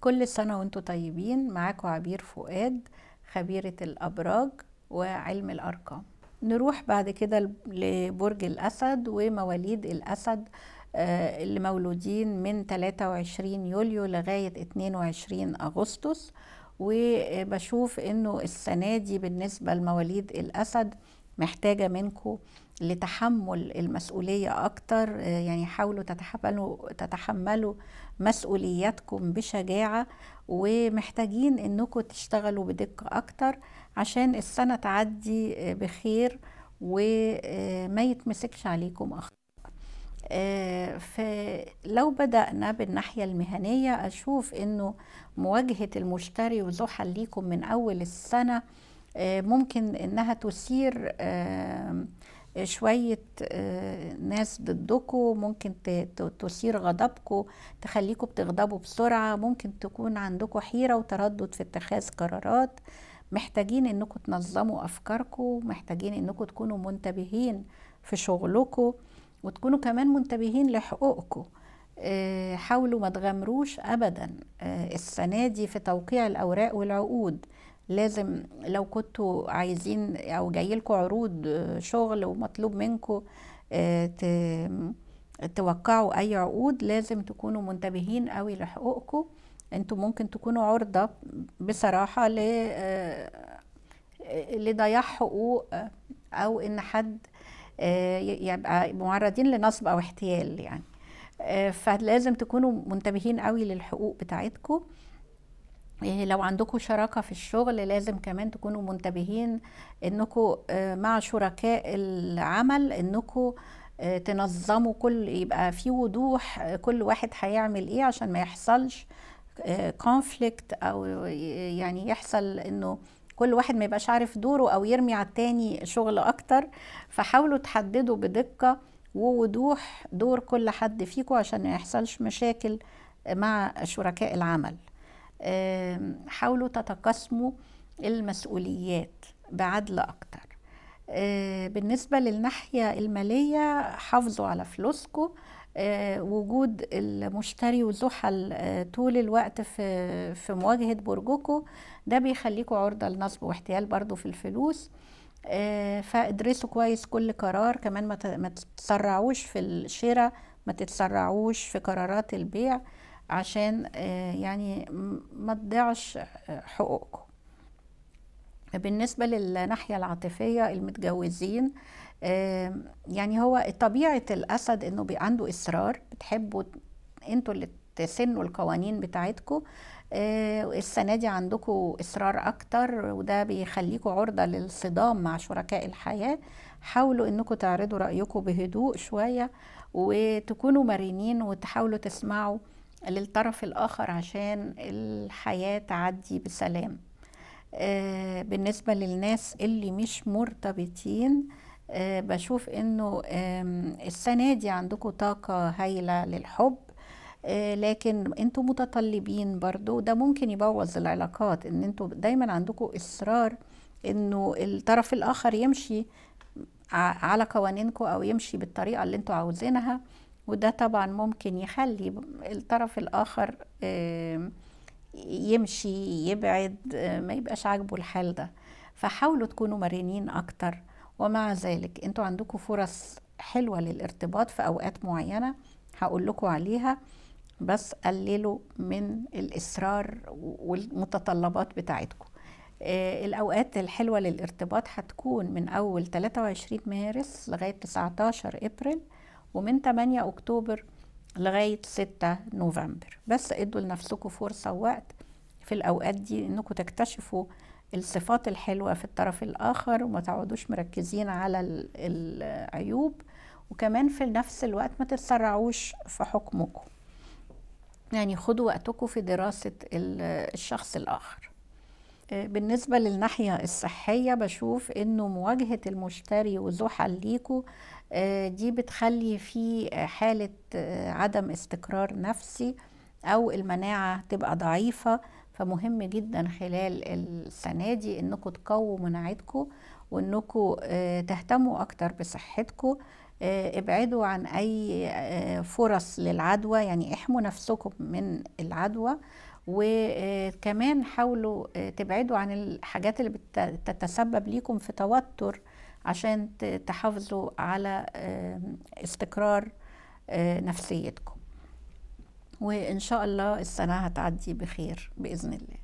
كل سنة وانتم طيبين معاكم عبير فؤاد خبيرة الأبراج وعلم الأرقام نروح بعد كده لبرج الأسد ومواليد الأسد آه، اللي مولودين من 23 يوليو لغاية 22 أغسطس وبشوف انه السنة دي بالنسبة لمواليد الأسد محتاجة منكم لتحمل المسؤولية أكتر آه، يعني حاولوا تتحملوا, تتحملوا مسؤولياتكم بشجاعة ومحتاجين أنكم تشتغلوا بدقة أكتر عشان السنة تعدي آه، بخير وما آه، يتمسكش عليكم أخطاء فلو بدأنا بالناحية المهنية أشوف أنه مواجهة المشتري وزحل ليكم من أول السنة ممكن أنها تثير شوية آه، ناس ضدكم ممكن تثير غضبكم تخليكم بتغضبوا بسرعة ممكن تكون عندكم حيرة وتردد في اتخاذ قرارات محتاجين انكم تنظموا افكاركم محتاجين انكم تكونوا منتبهين في شغلكم وتكونوا كمان منتبهين لحقوقكم آه، حاولوا ما تغامروش ابدا آه، السنة دي في توقيع الاوراق والعقود لازم لو كنتوا عايزين او جايلكوا عروض آه، شغل ومطلوب منكم آه، توقعوا اي عقود لازم تكونوا منتبهين قوي لحقوقكم انتوا ممكن تكونوا عرضة بصراحة ل آه، لضياع حقوق او ان حد يبقى معرضين لنصب او احتيال يعني فلازم تكونوا منتبهين قوي للحقوق بتاعتكم إيه، لو عندكم شراكة في الشغل لازم كمان تكونوا منتبهين انكم آه، مع شركاء العمل انكم آه، تنظموا كل يبقى في وضوح آه، كل واحد هيعمل ايه عشان ما يحصلش كونفليكت او يعني يحصل انه كل واحد ما يبقاش عارف دوره او يرمي على التاني شغل اكتر فحاولوا تحددوا بدقة ووضوح دور كل حد فيكم عشان ما يحصلش مشاكل مع شركاء العمل حاولوا تتقاسموا المسؤوليات بعدل أكتر آه، بالنسبة للناحية المالية حافظوا على فلوسكم آه، وجود المشتري وزحل آه، طول الوقت في في مواجهة برجكم ده بيخليكم عرضة لنصب واحتيال برضو في الفلوس فادرسوا كويس كل قرار كمان ما تتسرعوش في الشراء ما تتسرعوش في قرارات البيع عشان آه، يعني ما تضيعش آه، حقوقكم بالنسبة للناحية العاطفية المتجوزين آه، يعني هو طبيعة الأسد إنه بي عنده إصرار بتحبوا أنتوا اللي تسنوا القوانين بتاعتكم السنة دي عندكم إصرار أكتر وده بيخليكم عرضة للصدام مع شركاء الحياة حاولوا إنكم تعرضوا رأيكم بهدوء شوية وتكونوا مرنين وتحاولوا تسمعوا للطرف الآخر عشان الحياة تعدي بسلام آه، بالنسبة للناس اللي مش مرتبطين آه، بشوف انه السنة دي عندكم طاقة هايلة للحب آه، لكن انتوا متطلبين برضو ده ممكن يبوظ العلاقات ان انتوا دايما عندكم اصرار انه الطرف الاخر يمشي على قوانينكم او يمشي بالطريقة اللي انتوا عاوزينها وده طبعا ممكن يخلي الطرف الآخر يمشي يبعد ما يبقاش عاجبه الحال ده فحاولوا تكونوا مرنين أكتر ومع ذلك انتوا عندكم فرص حلوة للارتباط في أوقات معينة هقول لكم عليها بس قللوا من الإصرار والمتطلبات بتاعتكم آه، الأوقات الحلوة للارتباط هتكون من أول 23 مارس لغاية 19 إبريل ومن 8 أكتوبر لغاية 6 نوفمبر بس ادوا لنفسكم فرصة ووقت في الأوقات دي إنكم تكتشفوا الصفات الحلوة في الطرف الآخر وما تقعدوش مركزين على العيوب وكمان في نفس الوقت ما تتسرعوش في حكمكم يعني خدوا وقتكم في دراسة الشخص الآخر بالنسبة للناحية الصحية بشوف انه مواجهة المشتري وزحل ليكو آه، دي بتخلي في حالة آه، عدم استقرار نفسي او المناعة تبقى ضعيفة فمهم جدا خلال السنة دي انكم تقووا مناعتكم وانكم آه، تهتموا اكتر بصحتكم ابعدوا عن اي فرص للعدوى يعني احموا نفسكم من العدوى وكمان حاولوا آه، تبعدوا عن الحاجات اللي بتتسبب ليكم في توتر عشان تحافظوا على استقرار آه، نفسيتكم وإن شاء الله السنة هتعدي بخير بإذن الله